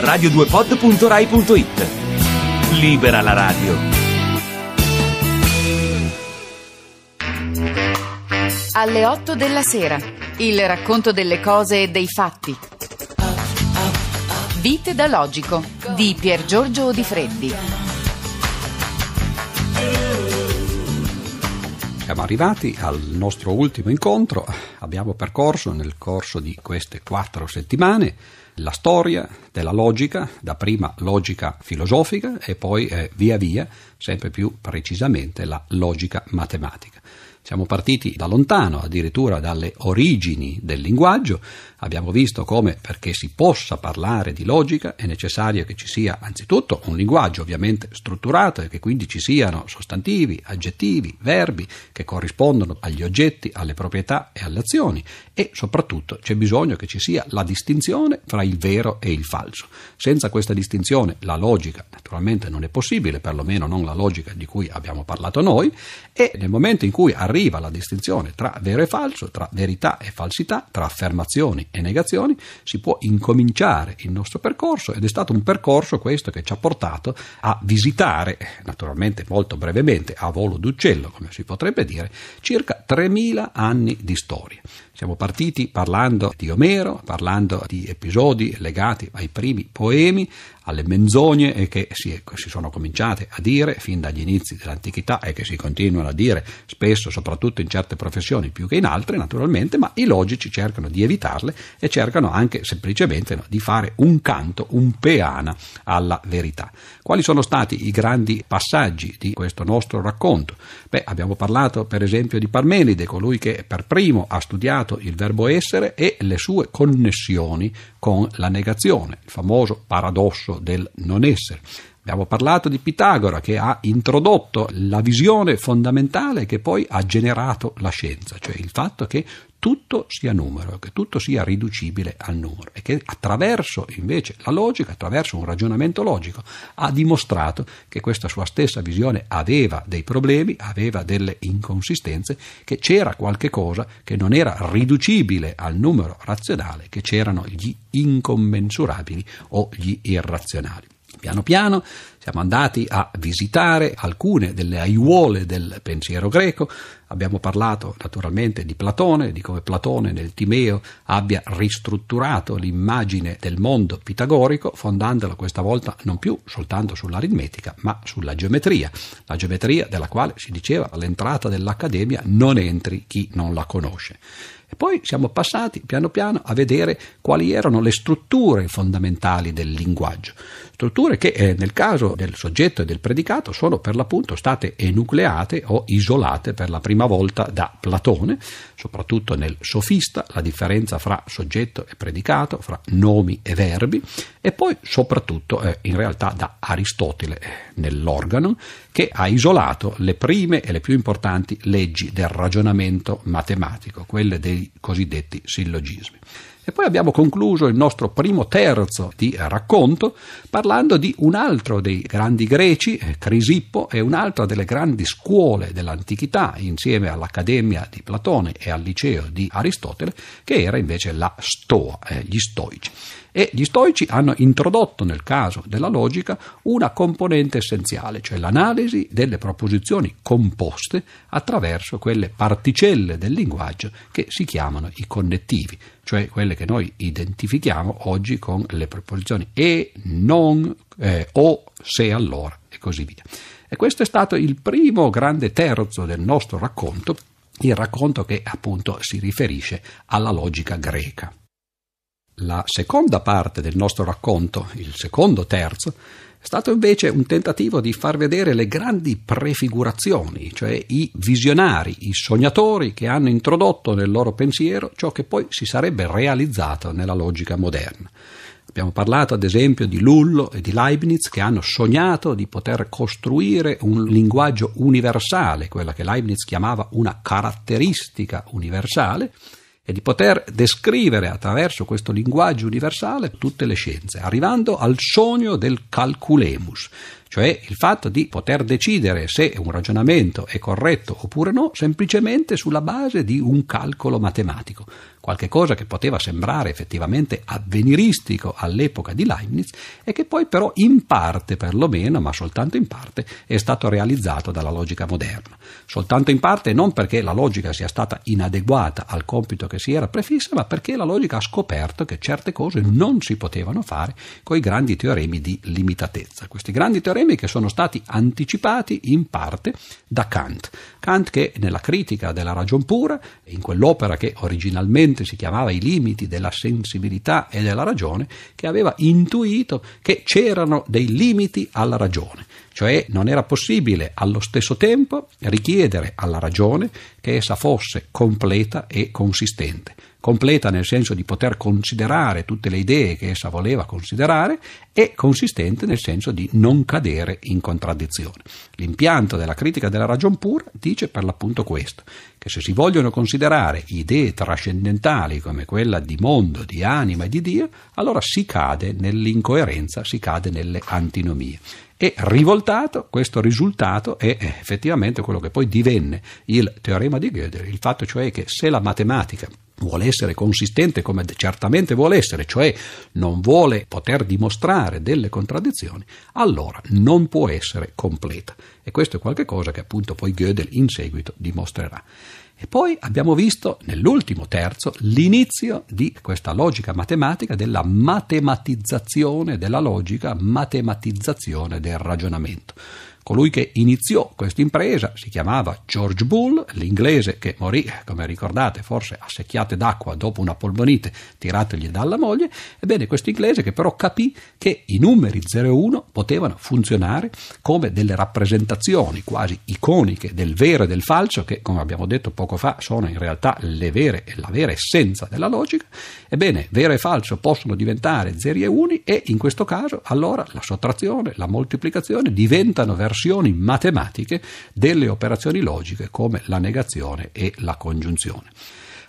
radio2pod.rai.it. Libera la radio. Alle 8 della sera, il racconto delle cose e dei fatti. Vite da logico di Pier Giorgio Di Freddi. Siamo arrivati al nostro ultimo incontro, abbiamo percorso nel corso di queste quattro settimane la storia della logica, da prima logica filosofica e poi eh, via via, sempre più precisamente, la logica matematica. Siamo partiti da lontano, addirittura dalle origini del linguaggio, Abbiamo visto come perché si possa parlare di logica è necessario che ci sia anzitutto un linguaggio ovviamente strutturato e che quindi ci siano sostantivi, aggettivi, verbi che corrispondono agli oggetti, alle proprietà e alle azioni e soprattutto c'è bisogno che ci sia la distinzione fra il vero e il falso. Senza questa distinzione la logica naturalmente non è possibile, perlomeno non la logica di cui abbiamo parlato noi e nel momento in cui arriva la distinzione tra vero e falso, tra verità e falsità, tra affermazioni e negazioni, si può incominciare il nostro percorso ed è stato un percorso questo che ci ha portato a visitare, naturalmente molto brevemente, a volo d'uccello, come si potrebbe dire, circa 3000 anni di storia. Siamo partiti parlando di Omero, parlando di episodi legati ai primi poemi, alle menzogne che si, si, sono cominciate a dire fin dagli inizi dell'antichità e che si continuano a dire spesso, soprattutto in certe professioni più che in altre, naturalmente, ma i logici cercano di evitarle e cercano anche semplicemente no, di fare un canto, un peana alla verità. Quali sono stati i grandi passaggi di questo nostro racconto? Beh, abbiamo parlato per esempio di Parmenide, colui che per primo ha studiato negato il verbo essere e le sue connessioni con la negazione, il famoso paradosso del non essere. Abbiamo parlato di Pitagora che ha introdotto la visione fondamentale che poi ha generato la scienza, cioè il fatto che tutto sia numero, che tutto sia riducibile al numero e che attraverso invece la logica, attraverso un ragionamento logico, ha dimostrato che questa sua stessa visione aveva dei problemi, aveva delle inconsistenze, che c'era qualche cosa che non era riducibile al numero razionale, che c'erano gli incommensurabili o gli irrazionali. Piano piano siamo andati a visitare alcune delle aiuole del pensiero greco, abbiamo parlato naturalmente di Platone, di come Platone nel Timeo abbia ristrutturato l'immagine del mondo pitagorico, fondandola questa volta non più soltanto sull'aritmetica, ma sulla geometria, la geometria della quale si diceva all'entrata dell'Accademia non entri chi non la conosce. E poi siamo passati piano piano a vedere quali erano le strutture fondamentali del linguaggio. Strutture che eh, nel caso del soggetto e del predicato sono per l'appunto state enucleate o isolate per la prima volta da Platone, soprattutto nel Sofista, la differenza fra soggetto e predicato, fra nomi e verbi, e poi soprattutto eh, in realtà da Aristotele eh, nell'organo, che ha isolato le prime e le più importanti leggi del ragionamento matematico, quelle dei cosiddetti sillogismi. E poi abbiamo concluso il nostro primo terzo di racconto parlando di un altro dei grandi greci, eh, Crisippo, e un'altra delle grandi scuole dell'antichità, insieme all'Accademia di Platone e al Liceo di Aristotele, che era invece la Stoa, eh, gli Stoici. E gli stoici hanno introdotto nel caso della logica una componente essenziale, cioè l'analisi delle proposizioni composte attraverso quelle particelle del linguaggio che si chiamano i connettivi, cioè quelle che noi identifichiamo oggi con le proposizioni e, non, eh, o, se, allora e così via. E questo è stato il primo grande terzo del nostro racconto, il racconto che appunto si riferisce alla logica greca. La seconda parte del nostro racconto, il secondo terzo, è stato invece un tentativo di far vedere le grandi prefigurazioni, cioè i visionari, i sognatori che hanno introdotto nel loro pensiero ciò che poi si sarebbe realizzato nella logica moderna. Abbiamo parlato ad esempio di Lullo e di Leibniz che hanno sognato di poter costruire un linguaggio universale, quella che Leibniz chiamava una caratteristica universale, e di poter descrivere attraverso questo linguaggio universale tutte le scienze, arrivando al sogno del calculemus, cioè il fatto di poter decidere se un ragionamento è corretto oppure no semplicemente sulla base di un calcolo matematico qualche cosa che poteva sembrare effettivamente avveniristico all'epoca di Leibniz e che poi però in parte perlomeno, ma soltanto in parte, è stato realizzato dalla logica moderna. Soltanto in parte non perché la logica sia stata inadeguata al compito che si era prefissa, ma perché la logica ha scoperto che certe cose non si potevano fare con i grandi teoremi di limitatezza. Questi grandi teoremi che sono stati anticipati in parte da Kant. Kant che nella critica della ragion pura, in quell'opera che originalmente Kant si chiamava i limiti della sensibilità e della ragione, che aveva intuito che c'erano dei limiti alla ragione, cioè non era possibile allo stesso tempo richiedere alla ragione che essa fosse completa e consistente completa nel senso di poter considerare tutte le idee che essa voleva considerare e consistente nel senso di non cadere in contraddizione. L'impianto della critica della ragion pura dice per l'appunto questo, che se si vogliono considerare idee trascendentali come quella di mondo, di anima e di Dio, allora si cade nell'incoerenza, si cade nelle antinomie. E rivoltato, questo risultato è eh, effettivamente quello che poi divenne il teorema di Gödel, il fatto cioè che se la matematica vuole essere consistente come certamente vuole essere, cioè non vuole poter dimostrare delle contraddizioni, allora non può essere completa. E questo è qualcosa che appunto poi Gödel in seguito dimostrerà. E poi abbiamo visto nell'ultimo terzo l'inizio di questa logica matematica della matematizzazione della logica, matematizzazione del ragionamento. Colui che iniziò questa impresa si chiamava George Bull, l'inglese che morì, eh, come ricordate, forse a secchiate d'acqua dopo una polmonite tiratogli dalla moglie, ebbene questo inglese che però capì che i numeri 0 e 1 potevano funzionare come delle rappresentazioni quasi iconiche del vero e del falso, che come abbiamo detto poco fa sono in realtà le vere e la vera essenza della logica, ebbene vero e falso possono diventare 0 e 1 e in questo caso allora la sottrazione, la moltiplicazione diventano veramente inversioni matematiche delle operazioni logiche come la negazione e la congiunzione.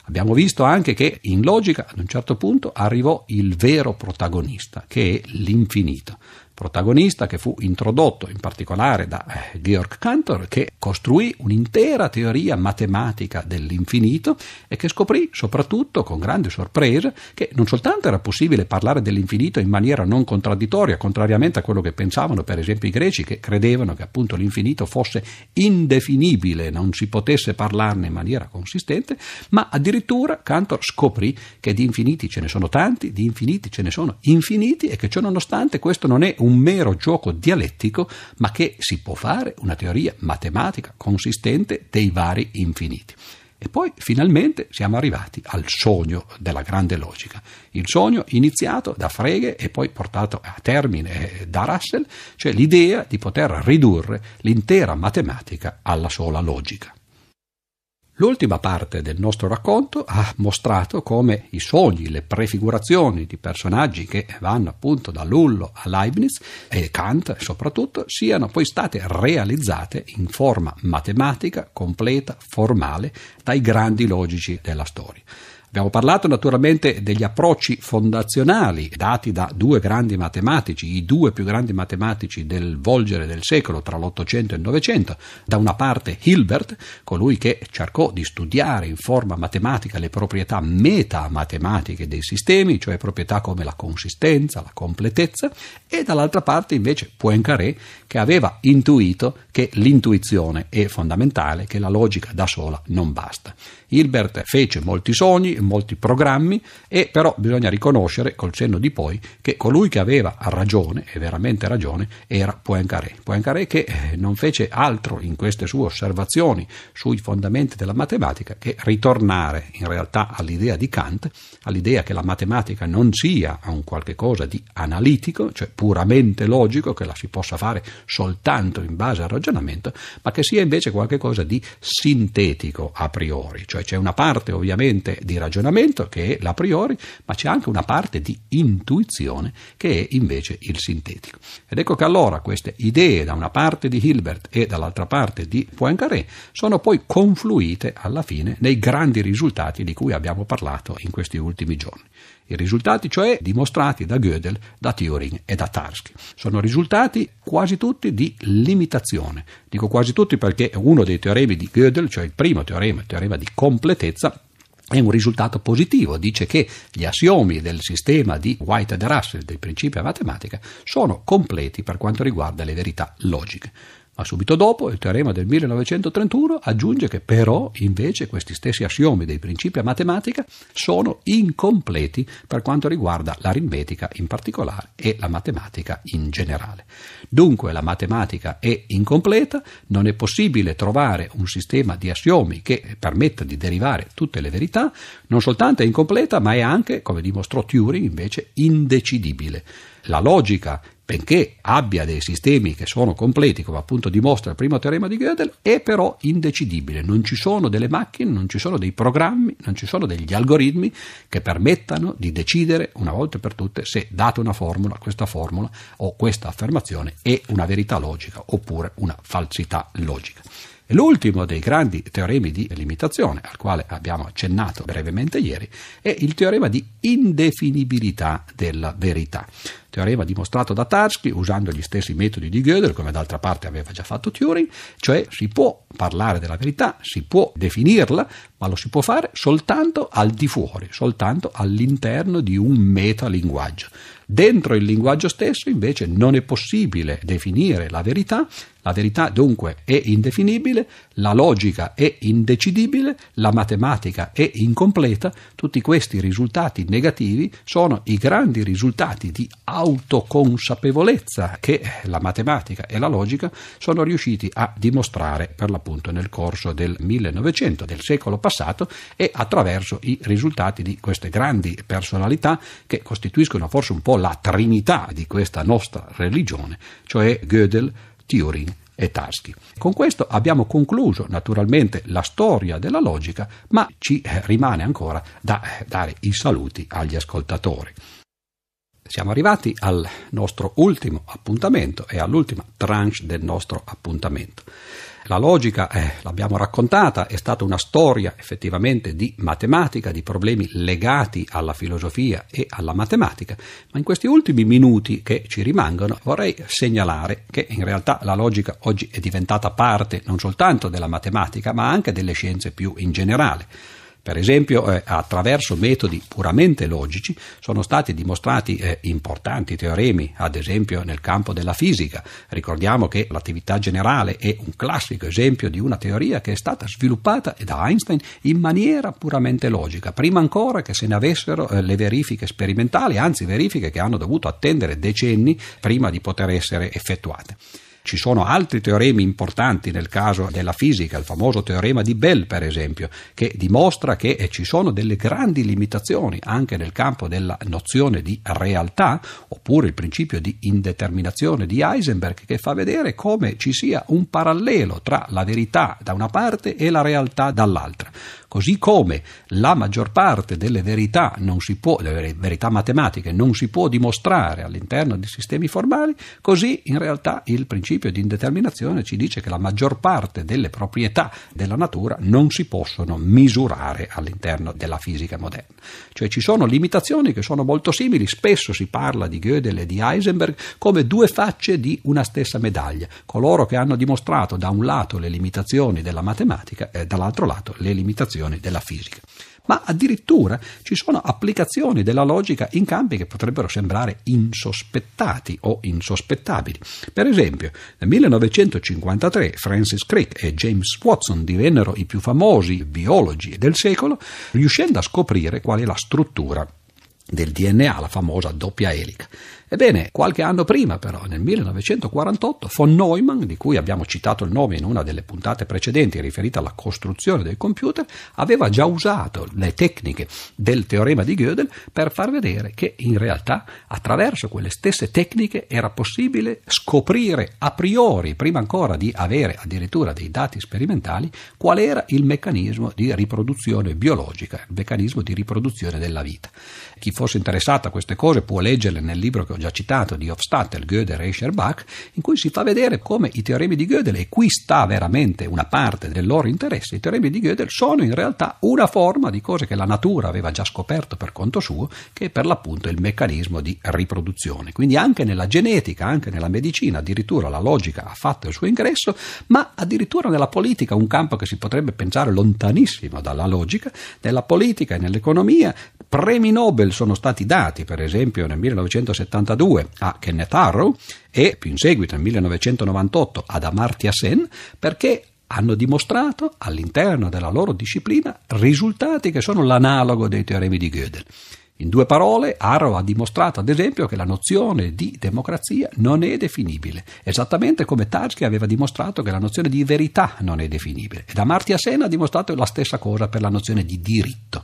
Abbiamo visto anche che in logica ad un certo punto arrivò il vero protagonista, che è l'infinito protagonista che fu introdotto in particolare da eh, Georg Cantor che costruì un'intera teoria matematica dell'infinito e che scoprì soprattutto con grande sorpresa che non soltanto era possibile parlare dell'infinito in maniera non contraddittoria, contrariamente a quello che pensavano per esempio i greci che credevano che appunto l'infinito fosse indefinibile, non si potesse parlarne in maniera consistente, ma addirittura Cantor scoprì che di infiniti ce ne sono tanti, di infiniti ce ne sono infiniti e che ciò nonostante questo non è un un mero gioco dialettico, ma che si può fare una teoria matematica consistente dei vari infiniti. E poi finalmente siamo arrivati al sogno della grande logica. Il sogno iniziato da Frege e poi portato a termine da Russell, cioè l'idea di poter ridurre l'intera matematica alla sola logica. L'ultima parte del nostro racconto ha mostrato come i sogni, le prefigurazioni di personaggi che vanno appunto da Lullo a Leibniz e Kant soprattutto siano poi state realizzate in forma matematica, completa, formale dai grandi logici della storia. Abbiamo parlato naturalmente degli approcci fondazionali dati da due grandi matematici, i due più grandi matematici del volgere del secolo tra l'Ottocento e il Novecento, da una parte Hilbert, colui che cercò di studiare in forma matematica le proprietà metamatematiche dei sistemi, cioè proprietà come la consistenza, la completezza, e dall'altra parte invece Poincaré che aveva intuito che l'intuizione è fondamentale, che la logica da sola non basta. Hilbert fece molti sogni, molti programmi e però bisogna riconoscere col cenno di poi che colui che aveva ragione e veramente ragione era Poincaré. Poincaré che eh, non fece altro in queste sue osservazioni sui fondamenti della matematica che ritornare in realtà all'idea di Kant, all'idea che la matematica non sia un qualche cosa di analitico, cioè puramente logico, che la si possa fare soltanto in base al ragionamento, ma che sia invece qualcosa di sintetico a priori, cioè c'è una parte ovviamente di ragionamento ragionamento che è l'a priori, ma c'è anche una parte di intuizione che è invece il sintetico. Ed ecco che allora queste idee da una parte di Hilbert e dall'altra parte di Poincaré sono poi confluite alla fine nei grandi risultati di cui abbiamo parlato in questi ultimi giorni. I risultati cioè dimostrati da Gödel, da Turing e da Tarski. Sono risultati quasi tutti di limitazione. Dico quasi tutti perché uno dei teoremi di Gödel, cioè il primo teorema, il teorema di completezza, è un risultato positivo, dice che gli assiomi del sistema di Whitehead e Russell, del principio a matematica, sono completi per quanto riguarda le verità logiche. Ma subito dopo il teorema del 1931 aggiunge che però invece questi stessi assiomi dei principi a matematica sono incompleti per quanto riguarda l'aritmetica in particolare e la matematica in generale. Dunque la matematica è incompleta, non è possibile trovare un sistema di assiomi che permetta di derivare tutte le verità, non soltanto è incompleta ma è anche, come dimostrò Turing, invece indecidibile. La logica benché abbia dei sistemi che sono completi, come appunto dimostra il primo teorema di Gödel, è però indecidibile. Non ci sono delle macchine, non ci sono dei programmi, non ci sono degli algoritmi che permettano di decidere una volta per tutte se, data una formula, questa formula o questa affermazione è una verità logica oppure una falsità logica. L'ultimo dei grandi teoremi di limitazione, al quale abbiamo accennato brevemente ieri, è il teorema di indefinibilità della verità. Teorema dimostrato da Tarski usando gli stessi metodi di Gödel, come d'altra parte aveva già fatto Turing, cioè si può parlare della verità, si può definirla, ma lo si può fare soltanto al di fuori, soltanto all'interno di un metalinguaggio. Dentro il linguaggio stesso invece non è possibile definire la verità la verità dunque è indefinibile, la logica è indecidibile, la matematica è incompleta, tutti questi risultati negativi sono i grandi risultati di autoconsapevolezza che la matematica e la logica sono riusciti a dimostrare per l'appunto nel corso del 1900, del secolo passato e attraverso i risultati di queste grandi personalità che costituiscono forse un po' la trinità di questa nostra religione, cioè Gödel, Turing e Tarski. Con questo abbiamo concluso naturalmente la storia della logica, ma ci eh, rimane ancora da eh, dare i saluti agli ascoltatori. Siamo arrivati al nostro ultimo appuntamento e all'ultima tranche del nostro appuntamento. La logica, eh, l'abbiamo raccontata, è stata una storia effettivamente di matematica, di problemi legati alla filosofia e alla matematica, ma in questi ultimi minuti che ci rimangono vorrei segnalare che in realtà la logica oggi è diventata parte non soltanto della matematica, ma anche delle scienze più in generale. Per esempio, eh, attraverso metodi puramente logici sono stati dimostrati eh, importanti teoremi, ad esempio nel campo della fisica. Ricordiamo che l'attività generale è un classico esempio di una teoria che è stata sviluppata da Einstein in maniera puramente logica, prima ancora che se ne avessero eh, le verifiche sperimentali, anzi verifiche che hanno dovuto attendere decenni prima di poter essere effettuate. Ci sono altri teoremi importanti nel caso della fisica, il famoso teorema di Bell per esempio, che dimostra che eh, ci sono delle grandi limitazioni anche nel campo della nozione di realtà, oppure il principio di indeterminazione di Heisenberg che fa vedere come ci sia un parallelo tra la verità da una parte e la realtà dall'altra così come la maggior parte delle verità, può, delle verità matematiche non si può dimostrare all'interno di sistemi formali, così in realtà il principio di indeterminazione ci dice che la maggior parte delle proprietà della natura non si possono misurare all'interno della fisica moderna. Cioè ci sono limitazioni che sono molto simili, spesso si parla di Gödel e di Heisenberg come due facce di una stessa medaglia, coloro che hanno dimostrato da un lato le limitazioni della matematica e dall'altro lato le limitazioni applicazioni della fisica. Ma addirittura ci sono applicazioni della logica in campi che potrebbero sembrare insospettati o insospettabili. Per esempio, nel 1953 Francis Crick e James Watson divennero i più famosi biologi del secolo, riuscendo a scoprire qual è la struttura del DNA, la famosa doppia elica. Ebbene, qualche anno prima però, nel 1948, von Neumann, di cui abbiamo citato il nome in una delle puntate precedenti riferita alla costruzione del computer, aveva già usato le tecniche del teorema di Gödel per far vedere che in realtà attraverso quelle stesse tecniche era possibile scoprire a priori, prima ancora di avere addirittura dei dati sperimentali, qual era il meccanismo di riproduzione biologica, il meccanismo di riproduzione della vita. Chi fosse interessato a queste cose può leggerle nel libro che ho già citato di Hofstadter, Gödel, Reicher, Bach, in cui si fa vedere come i teoremi di Gödel, e qui sta veramente una parte del loro interesse, i teoremi di Gödel sono in realtà una forma di cose che la natura aveva già scoperto per conto suo, che è per l'appunto il meccanismo di riproduzione. Quindi anche nella genetica, anche nella medicina, addirittura la logica ha fatto il suo ingresso, ma addirittura nella politica, un campo che si potrebbe pensare lontanissimo dalla logica, nella politica e nell'economia premi Nobel sono stati dati, per esempio nel 1972 a Kenneth Arrow e più in seguito nel 1998 ad Amartya Sen, perché hanno dimostrato all'interno della loro disciplina risultati che sono l'analogo dei teoremi di Gödel. In due parole, Arrow ha dimostrato ad esempio che la nozione di democrazia non è definibile, esattamente come Tarski aveva dimostrato che la nozione di verità non è definibile, ed Amartya Sen ha dimostrato la stessa cosa per la nozione di diritto.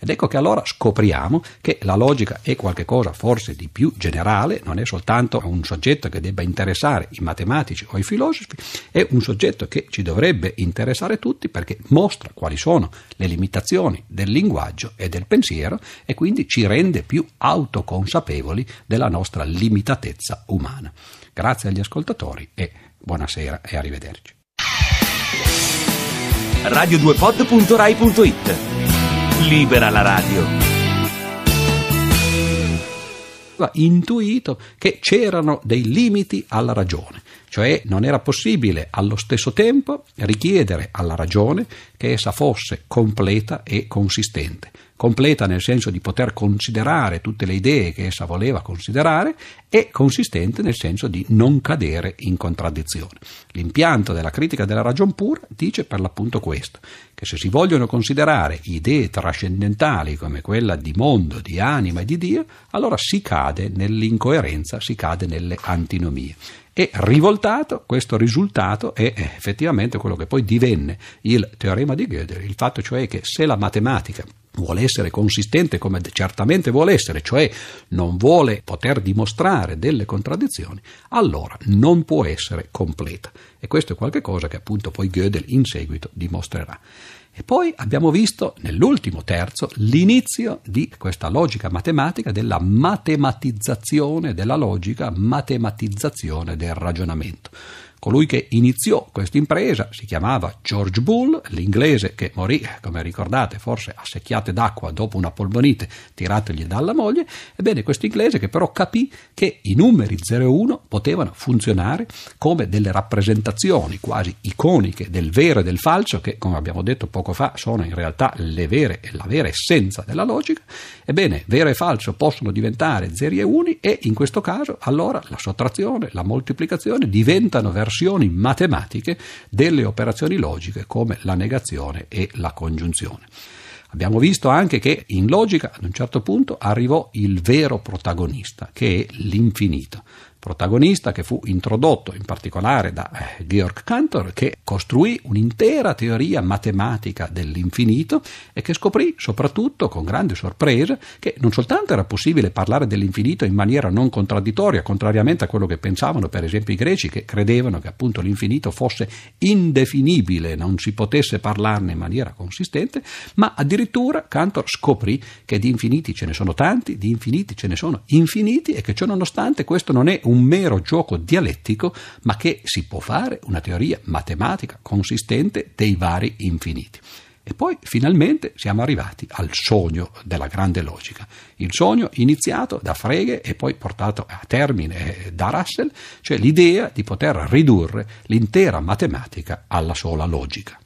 Ed ecco che allora scopriamo che la logica è qualcosa forse di più generale, non è soltanto un soggetto che debba interessare i matematici o i filosofi, è un soggetto che ci dovrebbe interessare tutti perché mostra quali sono le limitazioni del linguaggio e del pensiero e quindi ci rende più autoconsapevoli della nostra limitatezza umana. Grazie agli ascoltatori e buonasera e arrivederci. radio2pod.rai.it libera la radio intuito che c'erano dei limiti alla ragione, cioè non era possibile allo stesso tempo richiedere alla ragione che essa fosse completa e consistente completa nel senso di poter considerare tutte le idee che essa voleva considerare e consistente nel senso di non cadere in contraddizione. L'impianto della critica della ragion pura dice per l'appunto questo, che se si vogliono considerare idee trascendentali come quella di mondo, di anima e di Dio, allora si cade nell'incoerenza, si cade nelle antinomie e rivoltato questo risultato è eh, effettivamente quello che poi divenne il teorema di Gödel, il fatto cioè che se la matematica vuole essere consistente come certamente vuole essere, cioè non vuole poter dimostrare delle contraddizioni, allora non può essere completa. E questo è qualcosa che appunto poi Gödel in seguito dimostrerà. E poi abbiamo visto nell'ultimo terzo l'inizio di questa logica matematica della matematizzazione della logica, matematizzazione del ragionamento. Colui che iniziò questa impresa si chiamava George Bull, l'inglese che morì, eh, come ricordate, forse a secchiate d'acqua dopo una polmonite tirategli dalla moglie. Ebbene, questo inglese che però capì che i numeri 0 e 1 potevano funzionare come delle rappresentazioni quasi iconiche del vero e del falso, che come abbiamo detto poco fa sono in realtà le vere e la vera essenza della logica. Ebbene, vero e falso possono diventare 0 e 1 e in questo caso allora la sottrazione, la moltiplicazione diventano veramente versioni matematiche delle operazioni logiche come la negazione e la congiunzione. Abbiamo visto anche che in logica ad un certo punto arrivò il vero protagonista, che è l'infinito protagonista che fu introdotto in particolare da eh, Georg Cantor che costruì un'intera teoria matematica dell'infinito e che scoprì soprattutto con grande sorpresa che non soltanto era possibile parlare dell'infinito in maniera non contraddittoria, contrariamente a quello che pensavano per esempio i greci che credevano che appunto l'infinito fosse indefinibile, non si potesse parlarne in maniera consistente, ma addirittura Cantor scoprì che di infiniti ce ne sono tanti, di infiniti ce ne sono infiniti e che ciò nonostante questo non è un un mero gioco dialettico, ma che si può fare una teoria matematica consistente dei vari infiniti. E poi finalmente siamo arrivati al sogno della grande logica. Il sogno iniziato da Frege e poi portato a termine da Russell, cioè l'idea di poter ridurre l'intera matematica alla sola logica.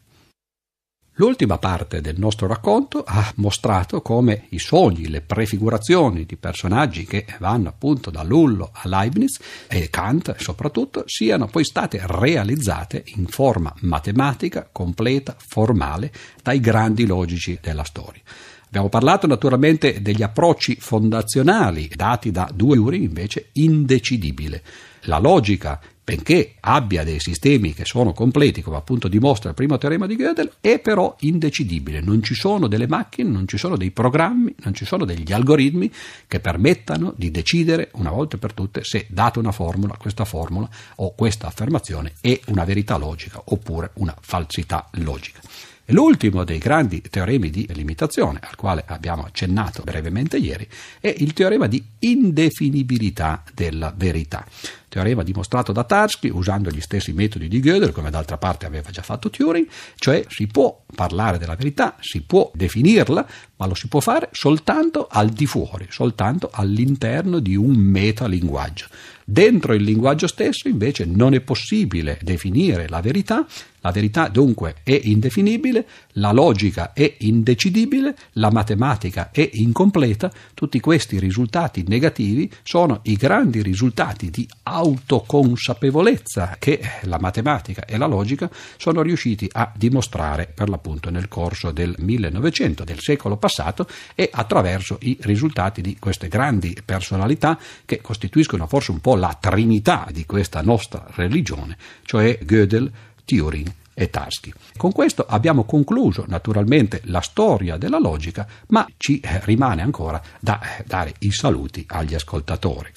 L'ultima parte del nostro racconto ha mostrato come i sogni, le prefigurazioni di personaggi che vanno appunto da Lullo a Leibniz e Kant soprattutto siano poi state realizzate in forma matematica, completa, formale dai grandi logici della storia. Abbiamo parlato naturalmente degli approcci fondazionali dati da Due Uri invece indecidibile. La logica benché abbia dei sistemi che sono completi, come appunto dimostra il primo teorema di Gödel, è però indecidibile. Non ci sono delle macchine, non ci sono dei programmi, non ci sono degli algoritmi che permettano di decidere una volta per tutte se, data una formula, questa formula o questa affermazione è una verità logica oppure una falsità logica. L'ultimo dei grandi teoremi di limitazione, al quale abbiamo accennato brevemente ieri, è il teorema di indefinibilità della verità. Teorema dimostrato da Tarski usando gli stessi metodi di Gödel, come d'altra parte aveva già fatto Turing, cioè si può parlare della verità, si può definirla, ma lo si può fare soltanto al di fuori, soltanto all'interno di un metalinguaggio. Dentro il linguaggio stesso invece non è possibile definire la verità la verità dunque è indefinibile, la logica è indecidibile, la matematica è incompleta, tutti questi risultati negativi sono i grandi risultati di autoconsapevolezza che la matematica e la logica sono riusciti a dimostrare per l'appunto nel corso del 1900, del secolo passato e attraverso i risultati di queste grandi personalità che costituiscono forse un po' la trinità di questa nostra religione, cioè Gödel, Turing e Tarski. Con questo abbiamo concluso naturalmente la storia della logica, ma ci eh, rimane ancora da eh, dare i saluti agli ascoltatori.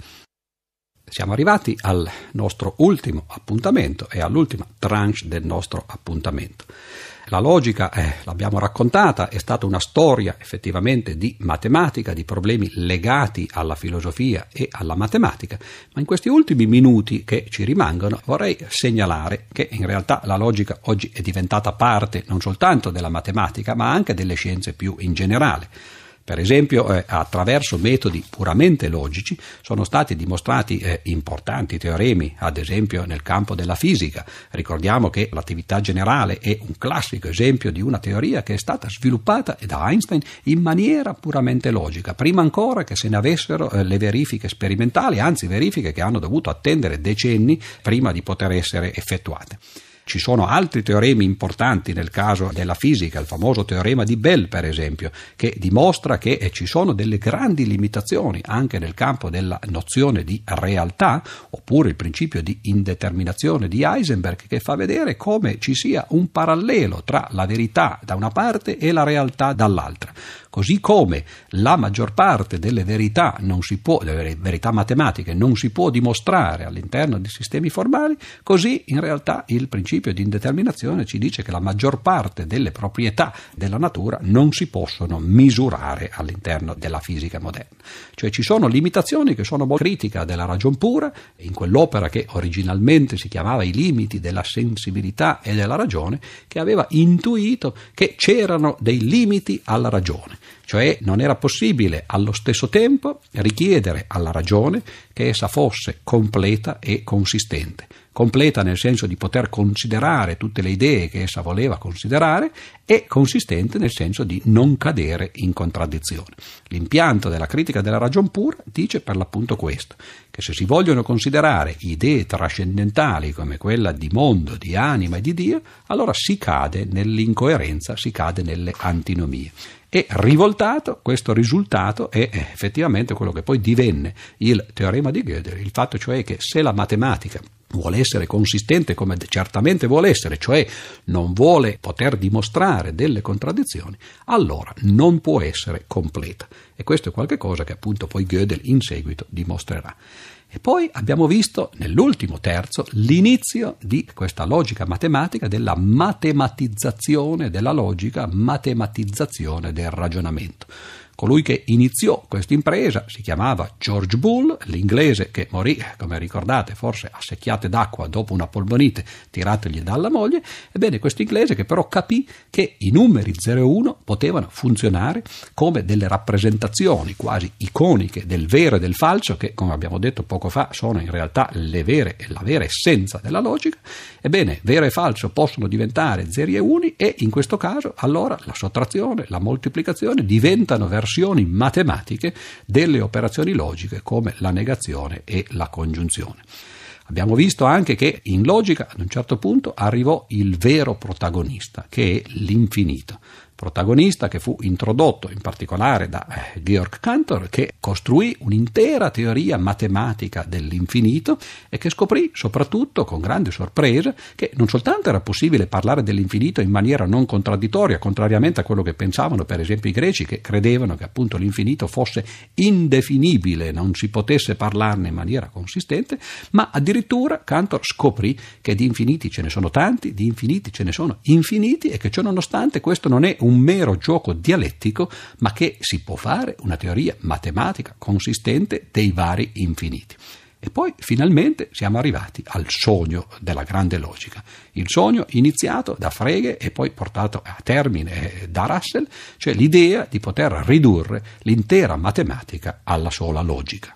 Siamo arrivati al nostro ultimo appuntamento e all'ultima tranche del nostro appuntamento. La logica, eh, l'abbiamo raccontata, è stata una storia effettivamente di matematica, di problemi legati alla filosofia e alla matematica, ma in questi ultimi minuti che ci rimangono vorrei segnalare che in realtà la logica oggi è diventata parte non soltanto della matematica, ma anche delle scienze più in generale. Per esempio, eh, attraverso metodi puramente logici sono stati dimostrati eh, importanti teoremi, ad esempio nel campo della fisica. Ricordiamo che l'attività generale è un classico esempio di una teoria che è stata sviluppata da Einstein in maniera puramente logica, prima ancora che se ne avessero eh, le verifiche sperimentali, anzi verifiche che hanno dovuto attendere decenni prima di poter essere effettuate. Ci sono altri teoremi importanti nel caso della fisica, il famoso teorema di Bell per esempio, che dimostra che eh, ci sono delle grandi limitazioni anche nel campo della nozione di realtà, oppure il principio di indeterminazione di Heisenberg che fa vedere come ci sia un parallelo tra la verità da una parte e la realtà dall'altra. Così come la maggior parte delle verità, può, delle verità, matematiche non si può dimostrare all'interno di sistemi formali, così in realtà il principio di indeterminazione ci dice che la maggior parte delle proprietà della natura non si possono misurare all'interno della fisica moderna. Cioè ci sono limitazioni che sono molto critica della ragion pura, in quell'opera che originalmente si chiamava I limiti della sensibilità e della ragione, che aveva intuito che c'erano dei limiti alla ragione cioè non era possibile allo stesso tempo richiedere alla ragione che essa fosse completa e consistente, completa nel senso di poter considerare tutte le idee che essa voleva considerare e consistente nel senso di non cadere in contraddizione. L'impianto della critica della ragion pura dice per l'appunto questo, che se si vogliono considerare idee trascendentali come quella di mondo, di anima e di Dio, allora si cade nell'incoerenza, si cade nelle antinomie. E rivoltato, questo risultato è eh, effettivamente quello che poi divenne il teorema di Gödel, il fatto cioè che se la matematica vuole essere consistente come certamente vuole essere, cioè non vuole poter dimostrare delle contraddizioni, allora non può essere completa. E questo è qualcosa che appunto poi Gödel in seguito dimostrerà. E poi abbiamo visto nell'ultimo terzo l'inizio di questa logica matematica della matematizzazione della logica, matematizzazione del ragionamento. Colui che iniziò questa impresa si chiamava George Bull, l'inglese che morì, come ricordate, forse a secchiate d'acqua dopo una polmonite tirategli dalla moglie. Ebbene, questo inglese che però capì che i numeri 0 e 1 potevano funzionare come delle rappresentazioni quasi iconiche del vero e del falso, che come abbiamo detto poco fa sono in realtà le vere e la vera essenza della logica. Ebbene, vero e falso possono diventare 0 e 1 e in questo caso allora la sottrazione, la moltiplicazione diventano veramente versioni matematiche delle operazioni logiche come la negazione e la congiunzione. Abbiamo visto anche che in logica ad un certo punto arrivò il vero protagonista, che è l'infinito protagonista che fu introdotto in particolare da eh, Georg Cantor che costruì un'intera teoria matematica dell'infinito e che scoprì soprattutto con grande sorpresa che non soltanto era possibile parlare dell'infinito in maniera non contraddittoria, contrariamente a quello che pensavano per esempio i greci che credevano che appunto l'infinito fosse indefinibile, non si potesse parlarne in maniera consistente, ma addirittura Cantor scoprì che di infiniti ce ne sono tanti, di infiniti ce ne sono infiniti e che ciò nonostante questo non è un un mero gioco dialettico, ma che si può fare una teoria matematica consistente dei vari infiniti. E poi finalmente siamo arrivati al sogno della grande logica. Il sogno iniziato da Frege e poi portato a termine da Russell, cioè l'idea di poter ridurre l'intera matematica alla sola logica.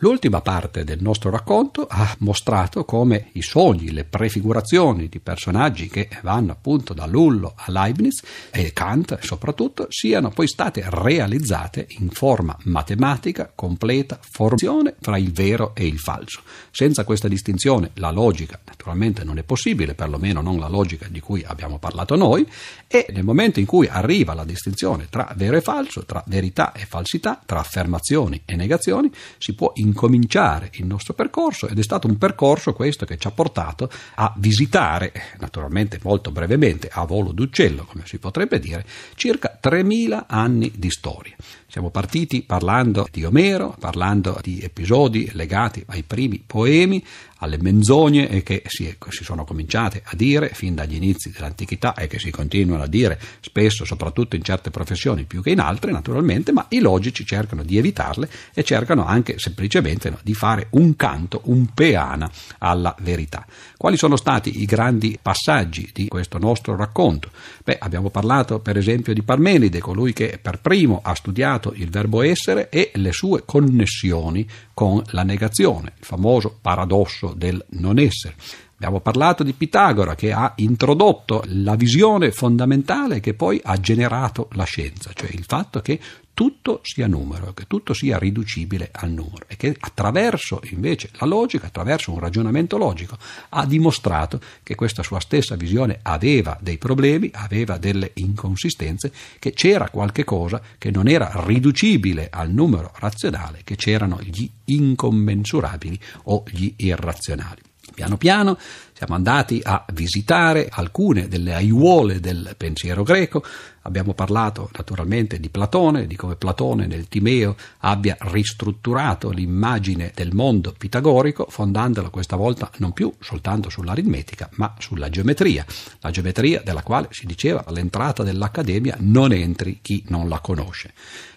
L'ultima parte del nostro racconto ha mostrato come i sogni, le prefigurazioni di personaggi che vanno appunto da Lullo a Leibniz e Kant soprattutto siano poi state realizzate in forma matematica completa, formazione tra il vero e il falso. Senza questa distinzione la logica naturalmente non è possibile, perlomeno non la logica di cui abbiamo parlato noi, e nel momento in cui arriva la distinzione tra vero e falso, tra verità e falsità, tra affermazioni e negazioni, si può incominciare il nostro percorso ed è stato un percorso questo che ci ha portato a visitare, naturalmente molto brevemente, a volo d'uccello, come si potrebbe dire, circa 3.000 anni di storia. Siamo partiti parlando di Omero, parlando di episodi legati ai primi poemi, alle menzogne che si, si, sono cominciate a dire fin dagli inizi dell'antichità e che si continuano a dire spesso, soprattutto in certe professioni più che in altre, naturalmente, ma i logici cercano di evitarle e cercano anche semplicemente no, di fare un canto, un peana alla verità. Quali sono stati i grandi passaggi di questo nostro racconto? Beh, abbiamo parlato per esempio di Parmenide, colui che per primo ha studiato significato, il verbo essere e le sue connessioni con la negazione, il famoso paradosso del non essere. Abbiamo parlato di Pitagora che ha introdotto la visione fondamentale che poi ha generato la scienza, cioè il fatto che tutto sia numero, che tutto sia riducibile al numero e che attraverso invece la logica, attraverso un ragionamento logico, ha dimostrato che questa sua stessa visione aveva dei problemi, aveva delle inconsistenze, che c'era qualche cosa che non era riducibile al numero razionale, che c'erano gli incommensurabili o gli irrazionali. Piano piano siamo andati a visitare alcune delle aiuole del pensiero greco, abbiamo parlato naturalmente di Platone, di come Platone nel Timeo abbia ristrutturato l'immagine del mondo pitagorico, fondandola questa volta non più soltanto sull'aritmetica, ma sulla geometria, la geometria della quale si diceva all'entrata dell'Accademia non entri chi non la conosce.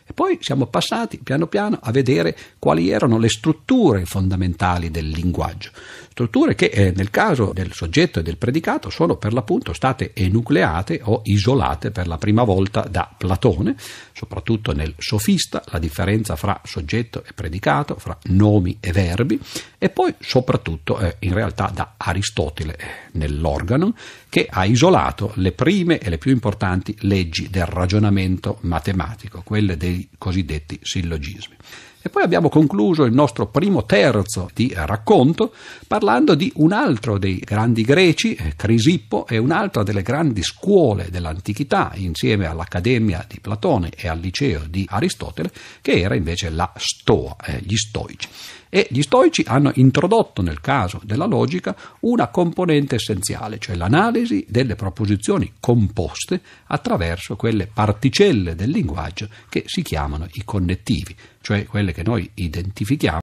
E poi siamo passati piano piano a vedere quali erano le strutture fondamentali del linguaggio, strutture che eh, nel caso del soggetto e del predicato sono per l'appunto state enucleate o isolate per la prima volta da Platone, soprattutto nel sofista, la differenza fra soggetto e predicato, fra nomi e verbi, e poi soprattutto eh, in realtà da Aristotele eh, nell'organo che ha isolato le prime e le più importanti leggi del ragionamento matematico, quelle dei cosiddetti sillogismi. E poi abbiamo concluso il nostro primo terzo di racconto parlando di un altro dei grandi greci, eh, Crisippo, e un'altra delle grandi scuole dell'antichità, insieme all'Accademia di Platone e al Liceo di Aristotele, che era invece la Stoa, eh, gli Stoici. E gli stoici hanno introdotto nel caso della logica una componente essenziale, cioè l'analisi delle proposizioni composte attraverso quelle particelle del linguaggio che si chiamano i connettivi, cioè quelle che noi identifichiamo